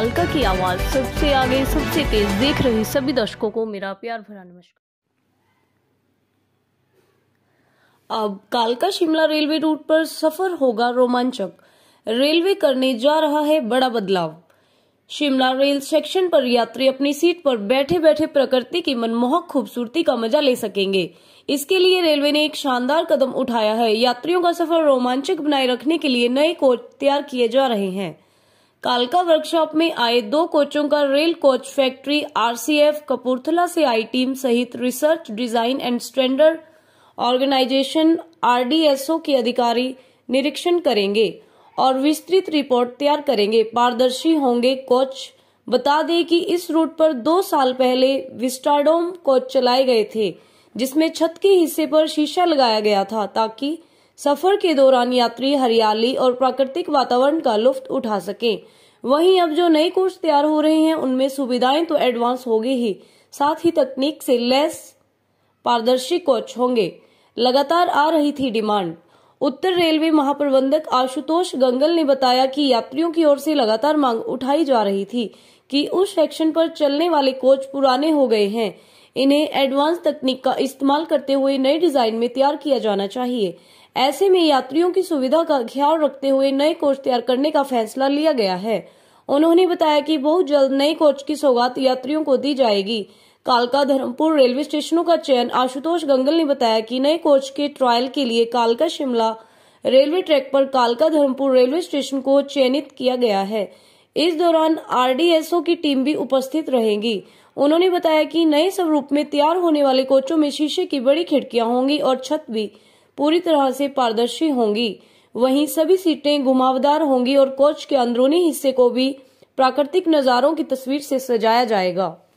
अलका की आवाज़ सबसे आगे सबसे तेज देख रहे सभी दर्शकों को मेरा प्यार भरा नमस्कार अब कालका शिमला रेलवे रूट पर सफर होगा रोमांचक रेलवे करने जा रहा है बड़ा बदलाव शिमला रेल सेक्शन पर यात्री अपनी सीट पर बैठे बैठे प्रकृति की मनमोहक खूबसूरती का मजा ले सकेंगे इसके लिए रेलवे ने एक शानदार कदम उठाया है यात्रियों का सफर रोमांचक बनाए रखने के लिए नए कोच तैयार किए जा रहे हैं कालका वर्कशॉप में आए दो कोचों का rail coach factory RCF Kapurthala से आई टीम सहित research design and standard organisation RDSO के अधिकारी निरीक्षण करेंगे और विस्तृत रिपोर्ट तैयार करेंगे पारदर्शी होंगे कोच बता दें कि इस रूट पर दो साल पहले विस्टाडोम कोच चलाए गए थे जिसमें छत के हिस्से पर शीशा लगाया गया था ताकि सफर के दौरान यात्री हरियाली और प्राकृतिक वातावरण का लुफ्त उठा सके वहीं अब जो नए कोच तैयार हो रहे हैं उनमें सुविधाएं तो एडवांस होगी ही साथ ही तकनीक से लेस पारदर्शी कोच होंगे लगातार आ रही थी डिमांड उत्तर रेलवे महाप्रबंधक आशुतोष गंगल ने बताया कि यात्रियों की ओर से लगातार मांग उठाई जा रही थी कि उस सेक्शन पर चलने वाले कोच पुराने हो गए हैं इन्हें एडवांस तकनीक का इस्तेमाल करते हुए नए डिजाइन में तैयार किया जाना चाहिए ऐसे में यात्रियों की सुविधा का ख्याल रखते हुए नए कोच तैयार करने का फैसला लिया गया है उन्होंने बताया कि बहुत जल्द नए कोच की सौगात यात्रियों को दी जाएगी कालका धर्मपुर रेलवे स्टेशनों का चयन आशुतोष गंगल ने बताया कि नए कोच के ट्रायल के लिए कालका शिमला रेलवे ट्रैक पर कालका धर्मपुर रेलवे स्टेशन को चयनित किया गया है इस दौरान आरडीएसओ की टीम भी उपस्थित रहेगी उन्होंने बताया कि नए स्वरूप में तैयार होने वाले कोचों में शीशे की बड़ी खिड़कियां होंगी और छत भी पूरी तरह से पारदर्शी होंगी वहीं सभी सीटें घुमावदार होंगी और कोच के अंदरूनी हिस्से को भी प्राकृतिक नज़ारों की तस्वीर से सजाया जाएगा